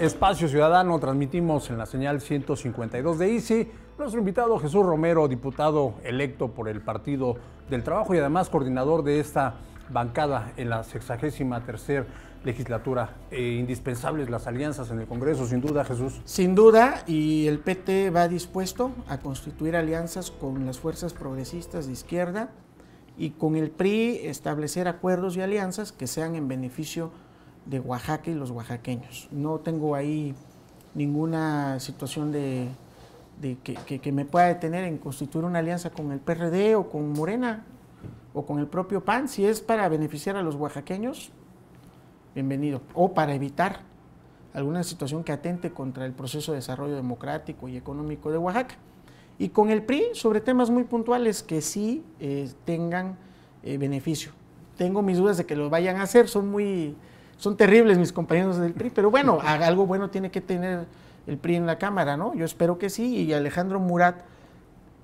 Espacio Ciudadano transmitimos en la señal 152 de ICI. Nuestro invitado Jesús Romero, diputado electo por el Partido del Trabajo y además coordinador de esta bancada en la 63 legislatura. Eh, indispensables las alianzas en el Congreso, sin duda, Jesús. Sin duda, y el PT va dispuesto a constituir alianzas con las fuerzas progresistas de izquierda y con el PRI establecer acuerdos y alianzas que sean en beneficio de de Oaxaca y los oaxaqueños. No tengo ahí ninguna situación de, que, me pueda detener en constituir una alianza con el PRD o con Morena o con el propio PAN, si es para beneficiar a los oaxaqueños, bienvenido, o para evitar alguna situación que atente contra el proceso de desarrollo democrático y económico de Oaxaca. Y con el PRI sobre temas muy puntuales que sí eh, tengan eh, beneficio. Tengo mis dudas de que lo vayan a hacer, son muy son terribles mis compañeros del PRI, pero bueno, algo bueno tiene que tener el PRI en la Cámara, ¿no? Yo espero que sí, y Alejandro Murat,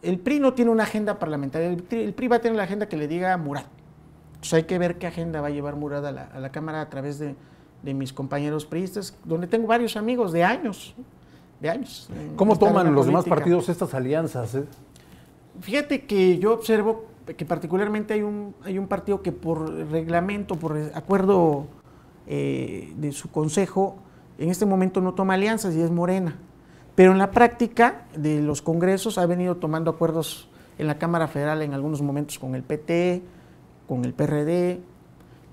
el PRI no tiene una agenda parlamentaria, el PRI, va a tener la agenda que le diga a Murat. Entonces pues hay que ver qué agenda va a llevar Murat a la, Cámara a través de, mis compañeros priistas, donde tengo varios amigos de años, de años. ¿Cómo toman los demás partidos estas alianzas? Eh? Fíjate que yo observo que particularmente hay un, hay un partido que por reglamento, por acuerdo eh, de su consejo, en este momento no toma alianzas y es morena. Pero en la práctica de los congresos ha venido tomando acuerdos en la Cámara Federal en algunos momentos con el PT, con el PRD,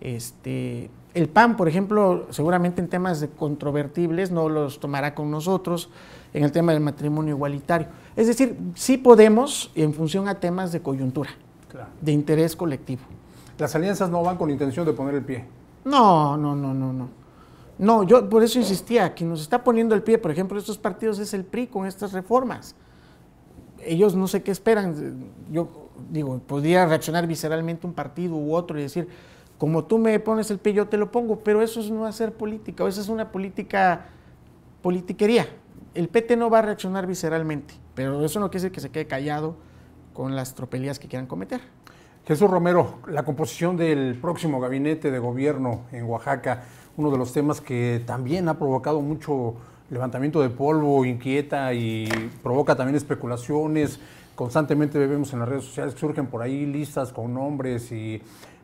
este, el PAN, por ejemplo, seguramente en temas de controvertibles no los tomará con nosotros en el tema del matrimonio igualitario. Es decir, sí podemos en función a temas de coyuntura, de interés colectivo. Las alianzas no van con intención de poner el pie. No, no, no, no, no. No, yo por eso insistía, quien nos está poniendo el pie, por ejemplo, estos partidos es el PRI con estas reformas. Ellos no sé qué esperan. Yo digo, podría reaccionar visceralmente un partido u otro y decir, como tú me pones el pie, yo te lo pongo, pero eso es no ser política, o eso es una política politiquería. El PT no va a reaccionar visceralmente, pero eso no quiere decir que se quede callado con las tropelías que quieran cometer. Jesús Romero, la composición del próximo gabinete de gobierno en Oaxaca, uno de los temas que también ha provocado mucho levantamiento de polvo, inquieta y provoca también especulaciones. Constantemente vemos en las redes sociales que surgen por ahí listas con nombres y,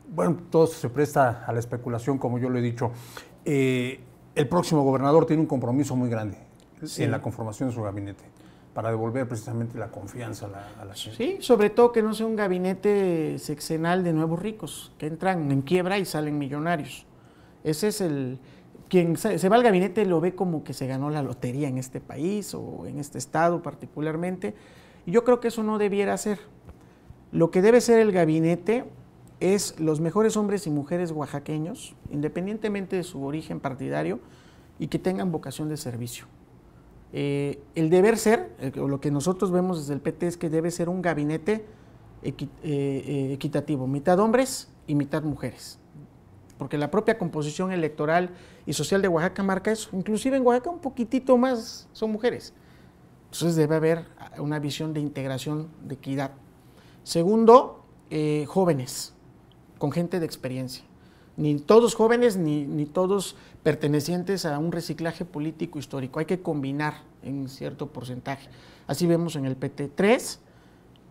bueno, todo se presta a la especulación, como yo lo he dicho. Eh, el próximo gobernador tiene un compromiso muy grande en la conformación de su gabinete para devolver precisamente la confianza a la, a Sí, sobre todo que no sea un gabinete sexenal de nuevos ricos, que entran en quiebra y salen millonarios. Ese es el... Quien se va al gabinete lo ve como que se ganó la lotería en este país o en este estado particularmente. Y yo creo que eso no debiera ser. Lo que debe ser el gabinete es los mejores hombres y mujeres oaxaqueños, independientemente de su origen partidario, y que tengan vocación de servicio. Eh, el deber ser, eh, lo que nosotros vemos desde el PT es que debe ser un gabinete eh, equitativo, mitad hombres y mitad mujeres. Porque la propia composición electoral y social de Oaxaca marca eso. Inclusive en Oaxaca un poquitito más son mujeres. Entonces debe haber una visión de integración, de equidad. Segundo, jóvenes, con gente de experiencia ni todos jóvenes ni, ni, todos pertenecientes a un reciclaje político histórico. Hay que combinar en cierto porcentaje. Así vemos en el PT 3,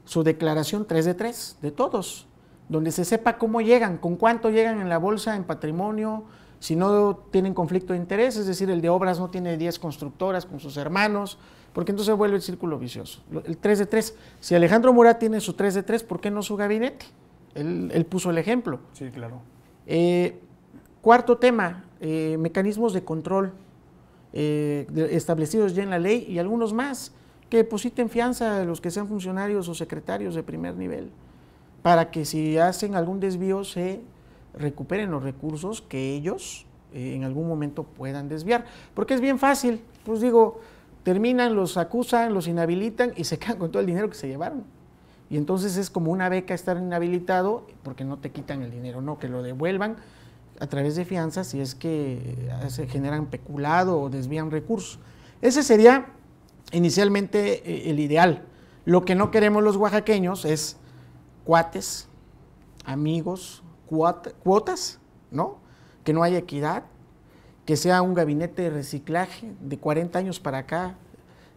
su declaración 3 de 3, de todos, donde se sepa cómo llegan, con cuánto llegan en la bolsa, en patrimonio, si no tienen conflicto de interés, es decir, el de obras no tiene 10 constructoras con sus hermanos, porque entonces vuelve el círculo vicioso. El 3 de 3, si Alejandro Murat tiene su 3 de 3, ¿por qué no su gabinete? Él, él puso el ejemplo. Sí, claro. Eh, cuarto tema, eh, mecanismos de control eh, establecidos ya en la ley y algunos más que depositen fianza a los que sean funcionarios o secretarios de primer nivel, para que si hacen algún desvío se recuperen los recursos que ellos eh, en algún momento puedan desviar. Porque es bien fácil, pues digo, terminan, los acusan, los inhabilitan y se quedan con todo el dinero que se llevaron. Y entonces es como una beca estar inhabilitado porque no te quitan el dinero, no, que lo devuelvan a través de fianzas si es que eh, se generan peculado o desvían recursos. Ese sería inicialmente eh, el ideal. Lo que no queremos los oaxaqueños es cuates, amigos, cuotas, ¿no? Que no haya equidad, que sea un gabinete de reciclaje de 40 años para acá,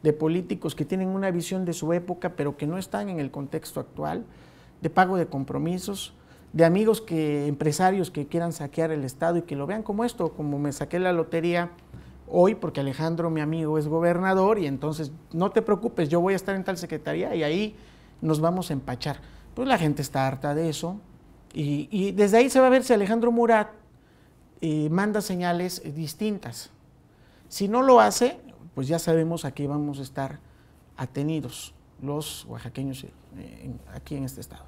de políticos que tienen una visión de su época, pero que no están en el contexto actual, de pago de compromisos, de amigos que, empresarios que quieran saquear el Estado y que lo vean como esto, como me saqué la lotería hoy porque Alejandro, mi amigo, es gobernador y entonces no te preocupes, yo voy a estar en tal secretaría y ahí nos vamos a empachar. Pues la gente está harta de eso y, desde ahí se va a ver si Alejandro Murat eh, manda señales distintas. Si no lo hace, pues ya sabemos a qué vamos a estar atenidos los oaxaqueños eh, aquí en este estado.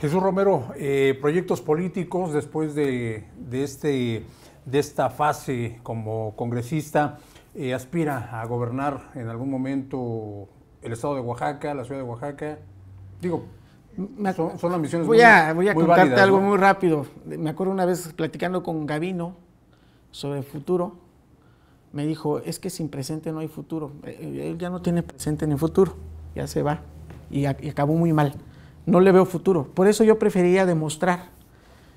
Jesús Romero, eh, proyectos políticos después de, este, de esta fase como congresista, eh, ¿aspira a gobernar en algún momento el estado de Oaxaca, la ciudad de Oaxaca? Digo, son, ambiciones voy muy, a, voy a contarte algo muy rápido. Me acuerdo una vez platicando con Gavino sobre el futuro, me dijo, es que sin presente no hay futuro. Eh, eh, él ya no tiene presente ni futuro, ya se va. Y, acabó muy mal. No le veo futuro. Por eso yo preferiría demostrar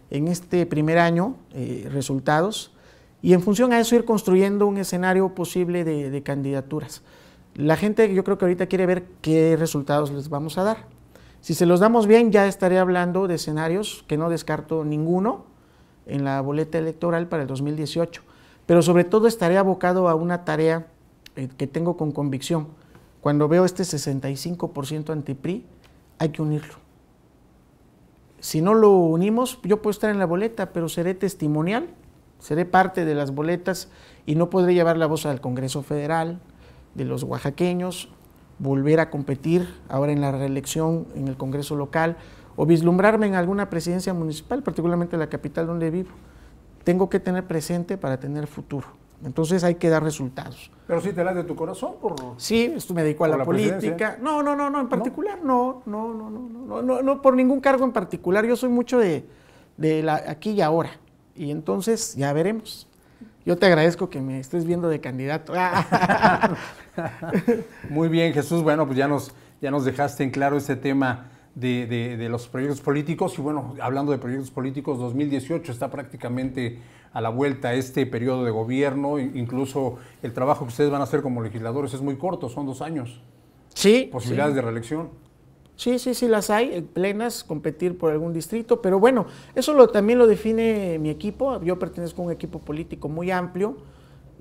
en este primer año eh, resultados y en función a eso ir construyendo un escenario posible de, de candidaturas. La gente yo creo que ahorita quiere ver qué resultados les vamos a dar. Si se los damos bien, ya estaré hablando de escenarios que no descarto ninguno en la boleta electoral para el 2018 pero sobre todo estaré abocado a una tarea eh, que tengo con convicción. Cuando veo este 65% anti-PRI, hay que unirlo. Si no lo unimos, yo puedo estar en la boleta, pero seré testimonial, seré parte de las boletas y no podré llevar la voz al Congreso Federal, de los oaxaqueños, volver a competir ahora en la reelección en el Congreso local o vislumbrarme en alguna presidencia municipal, particularmente en la capital donde vivo tengo que tener presente para tener futuro. Entonces hay que dar resultados. Pero si te das de tu corazón por Sí, esto me dedico a la, política. No, no, no, no, en particular no, no, no, no, no, no, por ningún cargo en particular. Yo soy mucho de, de la aquí y ahora. Y entonces ya veremos. Yo te agradezco que me estés viendo de candidato. Muy bien, Jesús. Bueno, pues ya nos, ya nos dejaste en claro ese tema de, los proyectos políticos. Y bueno, hablando de proyectos políticos, 2018 está prácticamente a la vuelta este periodo de gobierno. Incluso el trabajo que ustedes van a hacer como legisladores es muy corto, son dos años. Sí. Posibilidades de reelección. Sí, sí, sí, las hay, eh, plenas, competir por algún distrito, pero bueno, eso lo, también lo define mi equipo. Yo pertenezco a un equipo político muy amplio,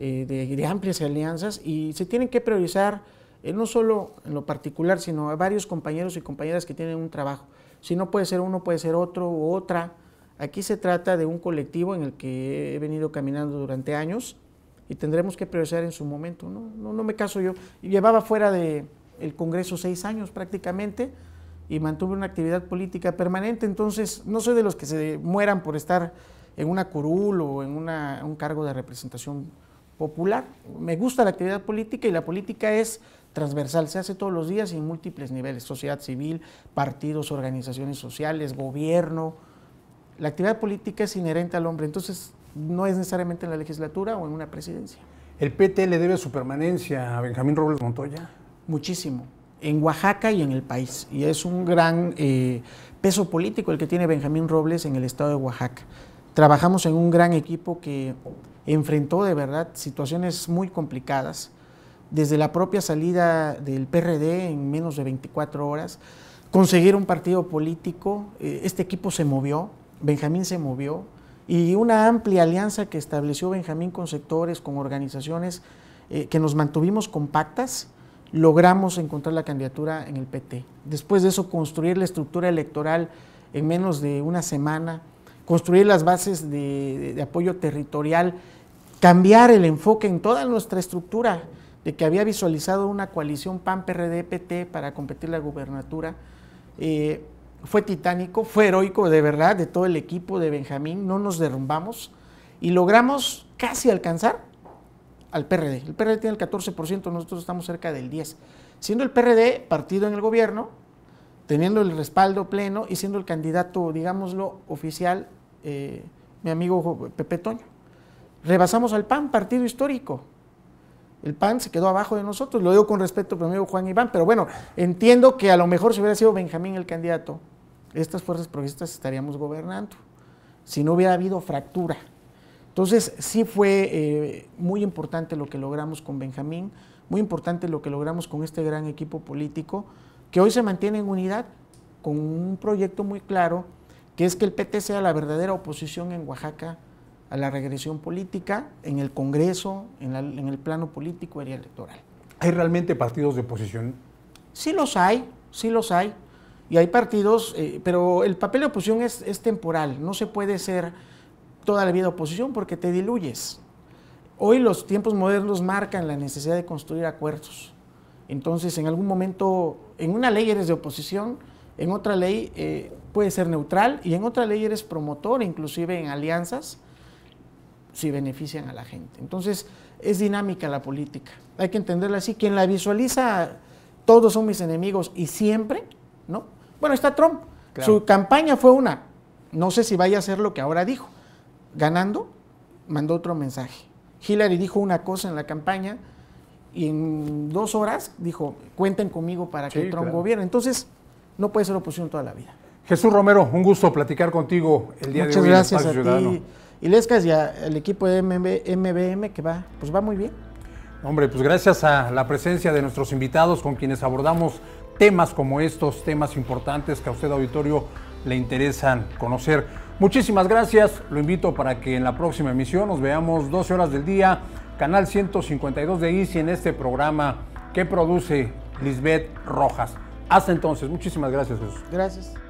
eh, de, de amplias alianzas, y se tienen que priorizar eh, no solo en lo particular, sino a varios compañeros y compañeras que tienen un trabajo. Si no puede ser uno, puede ser otro u otra. Aquí se trata de un colectivo en el que he venido caminando durante años y tendremos que priorizar en su momento. No, me caso yo. Llevaba fuera del de Congreso seis años prácticamente y mantuve una actividad política permanente, entonces no soy de los que se mueran por estar en una curul o en una, un cargo de representación popular. Me gusta la actividad política y la política es transversal, se hace todos los días en múltiples niveles, sociedad civil, partidos, organizaciones sociales, gobierno. La actividad política es inherente al hombre, entonces no es necesariamente en la legislatura o en una presidencia. ¿El PT le debe su permanencia a Benjamín Robles Montoya? Muchísimo, en Oaxaca y en el país, y es un gran eh, peso político el que tiene Benjamín Robles en el estado de Oaxaca. Trabajamos en un gran equipo que enfrentó de verdad situaciones muy complicadas, desde la propia salida del PRD en menos de 24 horas, conseguir un partido político, eh, este equipo se movió, Benjamín se movió, y una amplia alianza que estableció Benjamín con sectores, con organizaciones, eh, que nos mantuvimos compactas, logramos encontrar la candidatura en el PT. Después de eso, construir la estructura electoral en menos de una semana, construir las bases de apoyo territorial cambiar el enfoque en toda nuestra estructura de que había visualizado una coalición PAN-PRD-PT para competir la gubernatura. Eh, fue titánico, fue heroico de verdad de todo el equipo de Benjamín, no nos derrumbamos y logramos casi alcanzar al PRD. El PRD tiene el 14%, nosotros estamos cerca del 10%. Siendo el PRD partido en el gobierno, teniendo el respaldo pleno y siendo el candidato, digámoslo, oficial, eh, mi amigo Pepe Toño rebasamos al PAN, partido histórico. El PAN se quedó abajo de nosotros, lo digo con respeto primero Juan Iván, pero bueno, entiendo que a lo mejor si hubiera sido Benjamín el candidato, estas fuerzas progresistas estaríamos gobernando, si no hubiera habido fractura. Entonces, sí fue eh, muy importante lo que logramos con Benjamín, muy importante lo que logramos con este gran equipo político, que hoy se mantiene en unidad, con un proyecto muy claro, que es que el PT sea la verdadera oposición en Oaxaca a la regresión política en el Congreso, en, el plano político y electoral. ¿Hay realmente partidos de oposición? Sí los hay, sí los hay. Y hay partidos, eh, pero el papel de oposición es, temporal, no se puede ser toda la vida oposición porque te diluyes. Hoy los tiempos modernos marcan la necesidad de construir acuerdos. Entonces, en algún momento, en una ley eres de oposición, en otra ley eh, puedes ser neutral y en otra ley eres promotor, inclusive en alianzas si benefician a la gente. Entonces, es dinámica la política. Hay que entenderla así. Quien la visualiza, todos son mis enemigos y siempre, ¿no? Bueno, está Trump. Su campaña fue una, no sé si vaya a ser lo que ahora dijo. Ganando, mandó otro mensaje. Hillary dijo una cosa en la campaña y en dos horas dijo, cuenten conmigo para que Trump gobierne. Entonces, no puede ser oposición toda la vida. Jesús Romero, un gusto platicar contigo el día de hoy. Muchas gracias a ti y Lescas y al equipo de MBM que va, pues va muy bien. Hombre, pues gracias a la presencia de nuestros invitados con quienes abordamos temas como estos, temas importantes que a usted auditorio le interesan conocer. Muchísimas gracias, lo invito para que en la próxima emisión nos veamos 12 horas del día, canal 152 de ICI en este programa que produce Lisbeth Rojas. Hasta entonces, muchísimas gracias Jesús. Gracias.